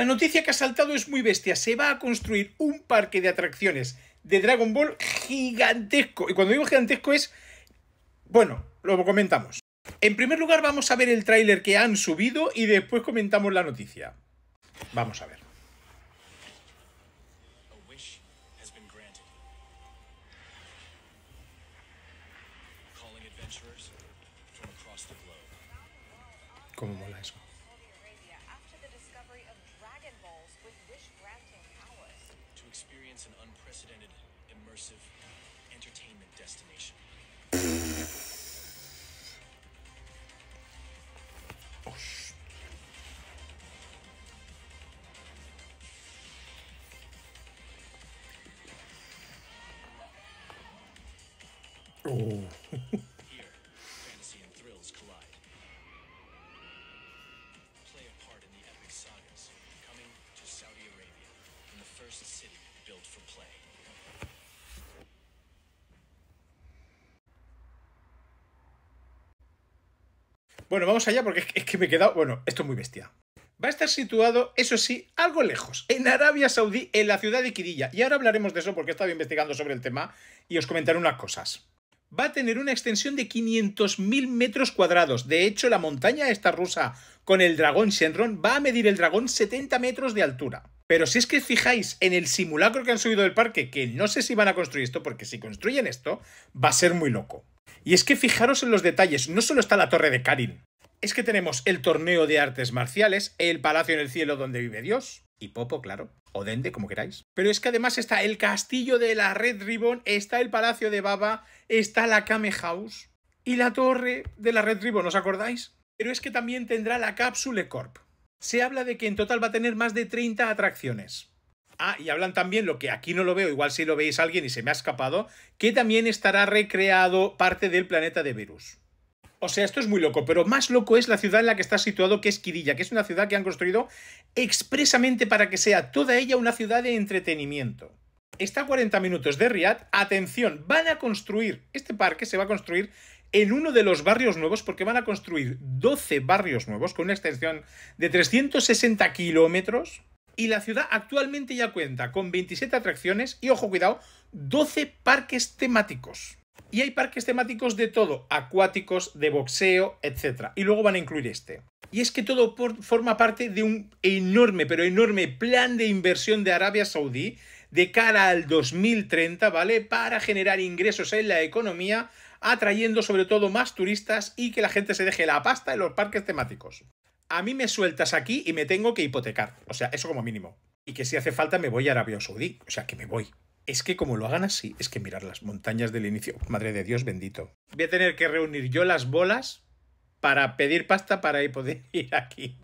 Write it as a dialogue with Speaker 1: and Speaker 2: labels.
Speaker 1: La noticia que ha saltado es muy bestia. Se va a construir un parque de atracciones de Dragon Ball gigantesco. Y cuando digo gigantesco es... Bueno, lo comentamos. En primer lugar vamos a ver el tráiler que han subido y después comentamos la noticia. Vamos a ver. ¿Cómo mola eso? experience an unprecedented, immersive entertainment destination. oh, Oh. Bueno, vamos allá porque es que me he quedado. Bueno, esto es muy bestia. Va a estar situado, eso sí, algo lejos, en Arabia Saudí, en la ciudad de Quirilla. Y ahora hablaremos de eso porque he estado investigando sobre el tema y os comentaré unas cosas. Va a tener una extensión de 500.000 metros cuadrados. De hecho, la montaña esta rusa con el dragón Shenron va a medir el dragón 70 metros de altura. Pero si es que fijáis en el simulacro que han subido del parque, que no sé si van a construir esto, porque si construyen esto, va a ser muy loco. Y es que fijaros en los detalles, no solo está la torre de Karin, es que tenemos el torneo de artes marciales, el palacio en el cielo donde vive Dios, y Popo, claro, o Dende, como queráis. Pero es que además está el castillo de la Red Ribbon, está el palacio de Baba, está la Kame House y la torre de la Red Ribbon, ¿os acordáis? Pero es que también tendrá la Cápsule Corp se habla de que en total va a tener más de 30 atracciones. Ah, y hablan también lo que aquí no lo veo, igual si lo veis alguien y se me ha escapado, que también estará recreado parte del planeta de Verus. O sea, esto es muy loco, pero más loco es la ciudad en la que está situado, que es Quirilla, que es una ciudad que han construido expresamente para que sea toda ella una ciudad de entretenimiento. Está a 40 minutos de Riyadh. Atención, van a construir, este parque se va a construir en uno de los barrios nuevos, porque van a construir 12 barrios nuevos con una extensión de 360 kilómetros. Y la ciudad actualmente ya cuenta con 27 atracciones y, ojo, cuidado, 12 parques temáticos. Y hay parques temáticos de todo, acuáticos, de boxeo, etc. Y luego van a incluir este. Y es que todo forma parte de un enorme, pero enorme plan de inversión de Arabia Saudí de cara al 2030, ¿vale? Para generar ingresos en la economía atrayendo sobre todo más turistas y que la gente se deje la pasta en los parques temáticos. A mí me sueltas aquí y me tengo que hipotecar, o sea, eso como mínimo. Y que si hace falta me voy a Arabia Saudí, o sea, que me voy. Es que como lo hagan así, es que mirar las montañas del inicio, madre de Dios bendito. Voy a tener que reunir yo las bolas para pedir pasta para poder ir aquí.